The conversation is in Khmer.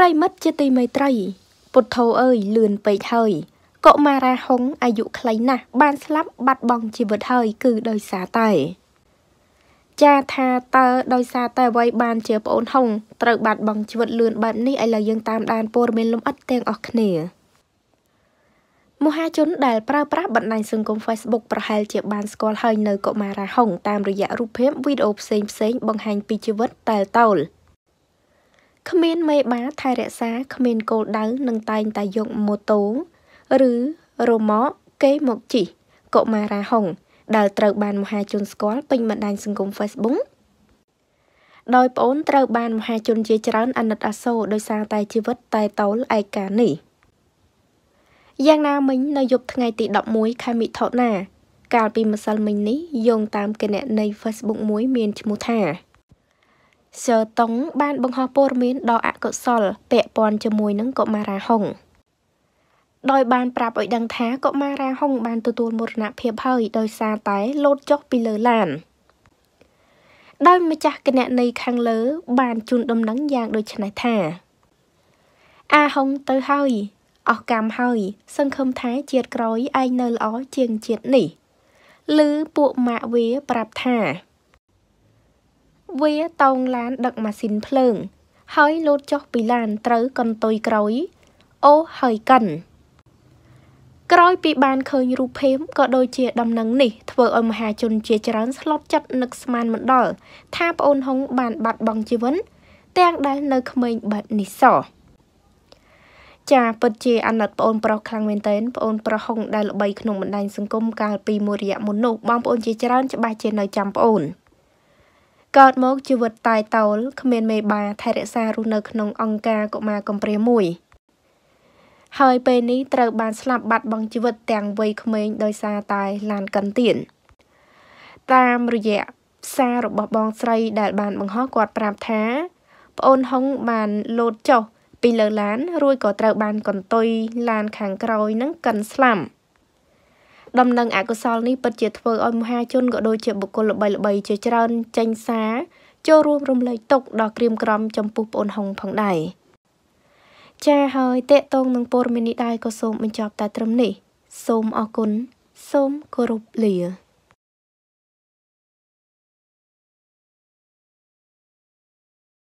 ប្រិមិត្តជាទីមេត្រី ពុទ្ធោអើយលឿនពេកហើយកុមារាហុងអាយុខ្លីណាស់បានស្លាប់បាត់បង់ជីវិតហើយគឺដោយសារតែចាថាតើដោយសារតែអ្វីបាន ជាប្អូនហុងត្រូវបាត់បង់ជីវិតលឿនបែបនេះឥឡូវយើងតាមដានព័ត៌មានលម្អិតទាំងអស់គ្នាមហាជនដែលប្រើប្រាស់បណ្ដាញសង្គម Facebook ប្រហែលជាបានស្គាល់ហើយនៅកុមារាហុងតាមរយៈរូបភាពវីដេអូផ្សេងៗបង្ហាញពីជីវិតតែលតោលគ្មានមេបាថែរក្សាគ្មានគោលដៅនឹងតែងតែយកម៉ូតូឬរម៉កគេមកជិះកុមារាហុងដែលត្រូវបានមហាជនស្គាល់ពេញបណ្ដាញសង្គម Facebook ដោយប្អូនត្រូវបានមហាជនជាច្រើនអាណិតអាសូរដោយសារតែជីវិតតែតោលឯកានេះយ៉ាងណាមិញនៅយប់ថ្ងៃទី11ខែមិថុនាកាលពីម្សិលមិញនេះយោងតាមគណនី Facebook មួយមានឈ្មោះថាសឺតុងបានបង្ហោះព័ត៌មានដ៏អកុសលពាក់ព័ន្ធជាមួយនឹងកុមារាហុង ដោយបានប្រាប់ឲ្យដឹងថាកុមារាហុងបានទទួលមរណភាពហើយដោយសារតែលោតចុះពីលើឡាន ដោយ ម្ចាស់គណនីខាងលើ បានជូនដំណឹងយ៉ាងដូចនេះថា អាហុងទៅហើយអស់កម្មហើយ សង្ឃឹមថាជាតិក្រោយឯងនៅល្អជាងជាតិនេះឬពួកម៉ាក់វាប្រាប់ថាវាតោងឡាន ដឹកម៉ាស៊ីនភ្លើង ហើយលោតចុះពីឡានត្រូវកន្ទុយក្រោយអូហើយកិនក្រោយពីបានឃើញរូបភាពក៏ដូចជា ដំណឹងនេះធ្វើឲ្យមហាជនជាច្រើនស្លុតចិត្តនឹកស្មានមិនដល់ថាប្អូនហុង បាន បាត់បង់ជីវិតទាំងដែលនៅក្មេងបាត់នេះសោះចាពិតជាអាណិតបងប្រុសខ្លាំងមែនទែនបងប្រុសហុងដែលល្បីក្នុងបណ្ដាញសង្គមកាលពីមួយរយៈមុននោះបងប្អូនជាច្រើនច្បាស់ជានៅចាំបងកើតមកជីវិតតាយតោលគ្មានមេបា ថែរក្សារស់នៅក្នុងអង្គការកុមារកំព្រាមួយហើយពេលនេះត្រូវបានស្លាប់បាត់បង់ជីវិតទាំងវ័យក្មេងដោយសារតែឡានកិនទៀនតាមរយៈសាររបស់បងស្រី ដែលបានបង្ហោះគាត់ប្រាប់ថាប្អូនហុងបានលោតចុះពីលើឡាន រួចក៏ត្រូវបានកន្ទុយឡានខាងក្រោយនឹងកិនស្លាប់ដំណឹងអកុសលនេះពិតជាធ្វើឲ្យមហាជនក៏ដូចជាបុគ្គលល្បីៗជាច្រើនចេញសារចូលរួមរំលែកទុក្ខដល់ក្រៀមក្រំចំពោះប្អូនហុងផងដែរចា៎ហើយតេតងនឹងព័ត៌មាននេះដែរក៏សូមបញ្ចប់តែត្រឹមនេះ សូមអរគុណសូមគោរពលា